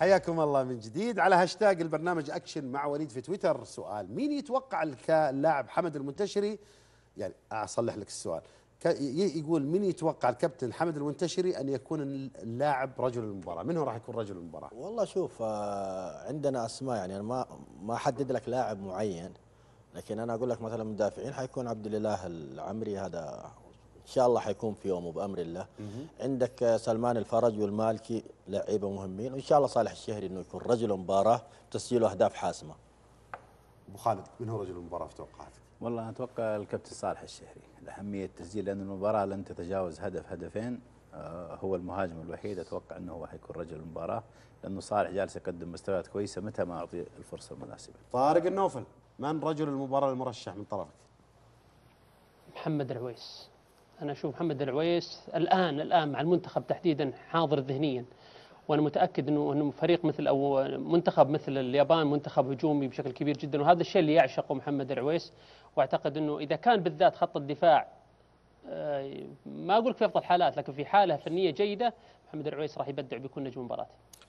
حياكم الله من جديد على هاشتاج البرنامج اكشن مع وليد في تويتر سؤال مين يتوقع اللاعب حمد المنتشري يعني اصلح لك السؤال يقول مين يتوقع الكابتن حمد المنتشري ان يكون اللاعب رجل المباراه من هو راح يكون رجل المباراه والله شوف آه، عندنا اسماء يعني انا ما ما احدد لك لاعب معين لكن انا اقول لك مثلا مدافعين حيكون عبد الاله العمري هذا شاء الله حيكون في يومه بامر الله عندك سلمان الفرج والمالكي لعيبه مهمين وان شاء الله صالح الشهري انه يكون رجل مباراه تسجيله اهداف حاسمه ابو خالد من هو رجل المباراه في توقعاتك؟ والله انا اتوقع الكابتن صالح الشهري لاهميه التسجيل لان المباراه لن تتجاوز هدف هدفين آه، هو المهاجم الوحيد اتوقع انه هو حيكون رجل المباراه لانه صالح جالس يقدم مستويات كويسه متى ما اعطي الفرصه المناسبه. طارق النوفل من رجل المباراه المرشح من طرفك؟ محمد العويس أنا أشوف محمد العويس الآن الآن مع المنتخب تحديدا حاضر ذهنيا وأنا متأكد أنه أنه فريق مثل أو منتخب مثل اليابان منتخب هجومي بشكل كبير جدا وهذا الشيء اللي يعشقه محمد العويس وأعتقد أنه إذا كان بالذات خط الدفاع آه، ما أقول في أفضل حالات لكن في حالة فنية جيدة محمد العويس راح يبدع بكل نجم مباراه.